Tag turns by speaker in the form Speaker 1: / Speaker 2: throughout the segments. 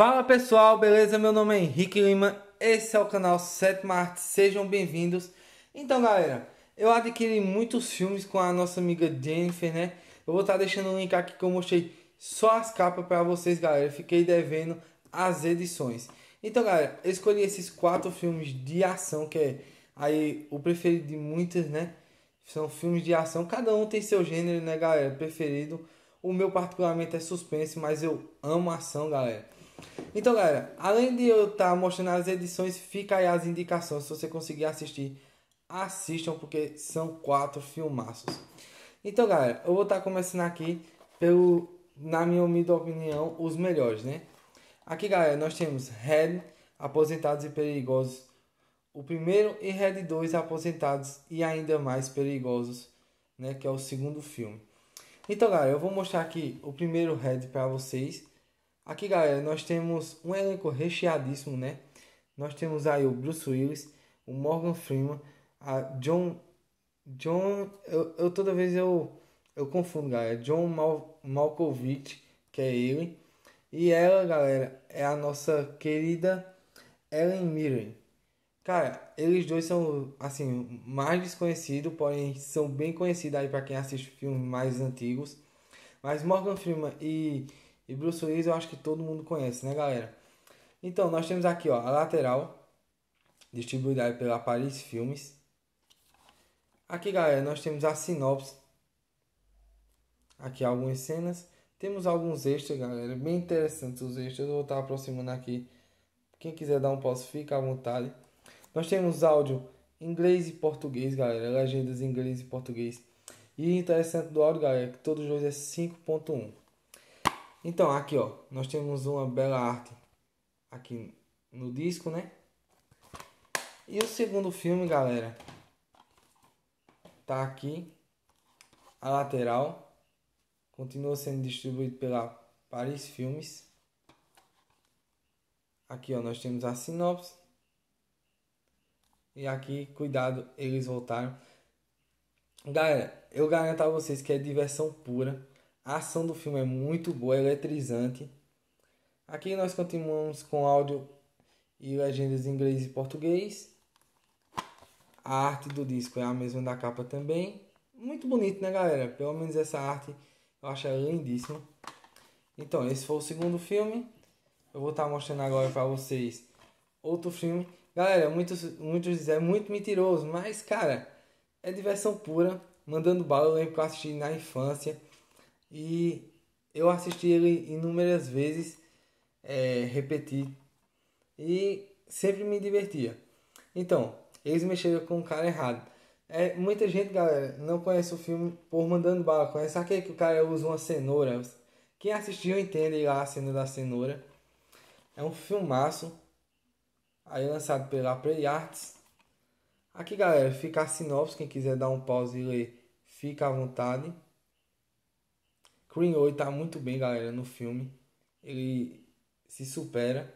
Speaker 1: Fala pessoal, beleza? Meu nome é Henrique Lima, esse é o canal Sétima Arte, sejam bem-vindos. Então galera, eu adquiri muitos filmes com a nossa amiga Jennifer, né? Eu vou estar tá deixando o um link aqui que eu mostrei só as capas para vocês, galera. fiquei devendo as edições. Então galera, eu escolhi esses quatro filmes de ação, que é aí o preferido de muitas, né? São filmes de ação, cada um tem seu gênero, né galera? Preferido. O meu particularmente é suspense, mas eu amo ação, galera. Então, galera, além de eu estar tá mostrando as edições, fica aí as indicações. Se você conseguir assistir, assistam, porque são quatro filmaços. Então, galera, eu vou estar tá começando aqui pelo, na minha humilde opinião, os melhores, né? Aqui, galera, nós temos Red, Aposentados e Perigosos, o primeiro, e Red 2, Aposentados e Ainda Mais Perigosos, né? Que é o segundo filme. Então, galera, eu vou mostrar aqui o primeiro Red para vocês Aqui, galera, nós temos um elenco recheadíssimo, né? Nós temos aí o Bruce Willis, o Morgan Freeman, a John. John. Eu, eu toda vez eu, eu confundo, galera. John Mal, Malkovich, que é ele. E ela, galera, é a nossa querida Ellen Mirren. Cara, eles dois são, assim, mais desconhecidos, porém são bem conhecidos aí para quem assiste filmes mais antigos. Mas Morgan Freeman e e Bruce Willis eu acho que todo mundo conhece, né, galera? Então, nós temos aqui, ó, a lateral, distribuída pela Paris Filmes. Aqui, galera, nós temos a sinopse. Aqui algumas cenas. Temos alguns extras, galera, bem interessantes os extras. Eu vou estar aproximando aqui. Quem quiser dar um pause, fica à vontade. Nós temos áudio inglês e português, galera. Legendas em inglês e português. E interessante do áudio, galera, é que todos os dois é 5.1. Então, aqui ó, nós temos uma bela arte aqui no disco, né? E o segundo filme, galera, tá aqui a lateral. Continua sendo distribuído pela Paris Filmes. Aqui ó, nós temos a sinopse. E aqui, cuidado, eles voltaram. Galera, eu garanto a vocês que é diversão pura. A ação do filme é muito boa, é eletrizante. Aqui nós continuamos com áudio e legendas em inglês e português. A arte do disco é a mesma da capa também. Muito bonito, né, galera? Pelo menos essa arte eu acho lindíssima. Então, esse foi o segundo filme. Eu vou estar tá mostrando agora para vocês outro filme. Galera, muitos, muitos dizem é muito mentiroso, mas, cara, é diversão pura. Mandando bala, eu lembro que eu assisti na infância. E eu assisti ele inúmeras vezes, é, repeti e sempre me divertia. Então, eles mexeram com o cara errado. É, muita gente, galera, não conhece o filme por mandando bala. Conhece aquele que o cara usa uma cenoura. Quem assistiu entende lá a cena da cenoura. É um filmaço. Aí lançado pela Play Arts. Aqui, galera, fica a sinopse. Quem quiser dar um pause e ler, fica à vontade. Oi tá muito bem, galera, no filme. Ele se supera.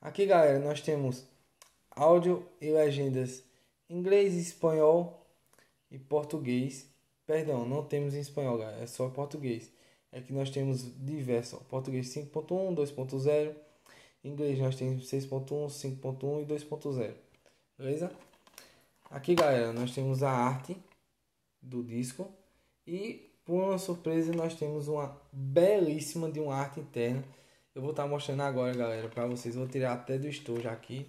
Speaker 1: Aqui, galera, nós temos áudio e legendas inglês, espanhol e português. Perdão, não temos em espanhol, galera, é só português. É que nós temos diversos, ó, português 5.1, 2.0, inglês nós temos 6.1, 5.1 e 2.0. Beleza? Aqui, galera, nós temos a arte do disco e por uma surpresa, nós temos uma belíssima de uma arte interna. Eu vou estar tá mostrando agora, galera, para vocês. Vou tirar até do estojo aqui.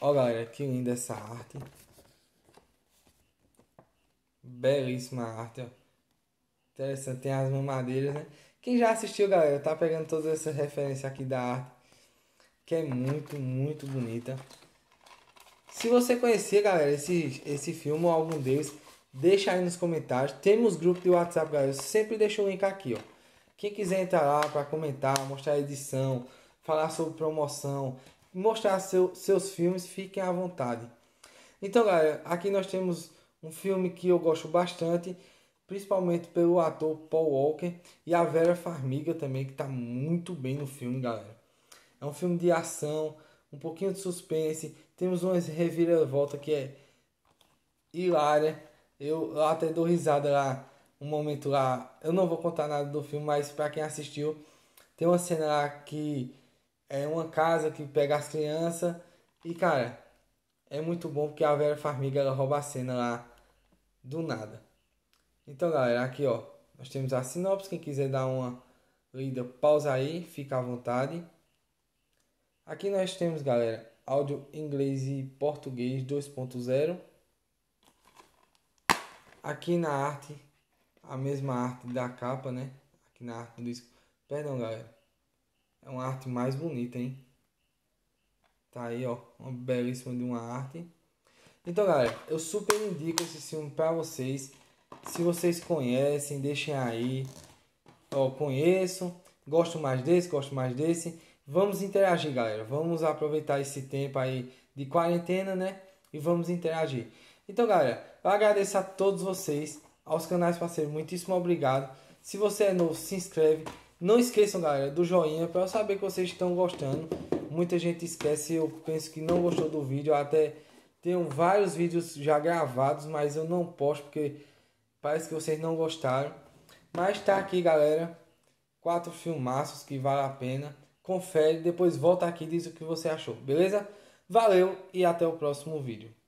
Speaker 1: Ó, galera, que linda essa arte. Belíssima arte, ó. Interessante, tem as mamadeiras, né? Quem já assistiu, galera, tá pegando todas essas referências aqui da arte. Que é muito, muito bonita. Se você conhecia, galera, esse, esse filme ou algum deles, Deixa aí nos comentários. Temos grupo de WhatsApp, galera. Eu sempre deixo o link aqui, ó. Quem quiser entrar lá para comentar, mostrar a edição, falar sobre promoção, mostrar seu, seus filmes, fiquem à vontade. Então, galera, aqui nós temos um filme que eu gosto bastante, principalmente pelo ator Paul Walker e a Vera Farmiga também, que está muito bem no filme, galera. É um filme de ação, um pouquinho de suspense, temos umas reviravolta que é hilária eu, eu até dou risada lá, um momento lá. Eu não vou contar nada do filme, mas para quem assistiu, tem uma cena lá que é uma casa que pega as crianças. E cara, é muito bom porque a Vera Farmiga ela rouba a cena lá do nada. Então galera, aqui ó, nós temos a sinopse. Quem quiser dar uma lida, pausa aí, fica à vontade. Aqui nós temos, galera, áudio inglês e português 2.0. Aqui na arte, a mesma arte da capa, né? Aqui na arte do disco. Perdão, galera. É uma arte mais bonita, hein? Tá aí, ó. Uma belíssima de uma arte. Então, galera, eu super indico esse filme pra vocês. Se vocês conhecem, deixem aí. Ó, conheço. Gosto mais desse, gosto mais desse. Vamos interagir, galera. Vamos aproveitar esse tempo aí de quarentena, né? E vamos interagir. Então, galera, eu agradeço a todos vocês, aos canais parceiros, muitíssimo obrigado. Se você é novo, se inscreve. Não esqueçam, galera, do joinha para eu saber que vocês estão gostando. Muita gente esquece, eu penso que não gostou do vídeo. Eu até tenho vários vídeos já gravados, mas eu não posto porque parece que vocês não gostaram. Mas tá aqui, galera, quatro filmaços que vale a pena. Confere, depois volta aqui e diz o que você achou, beleza? Valeu e até o próximo vídeo.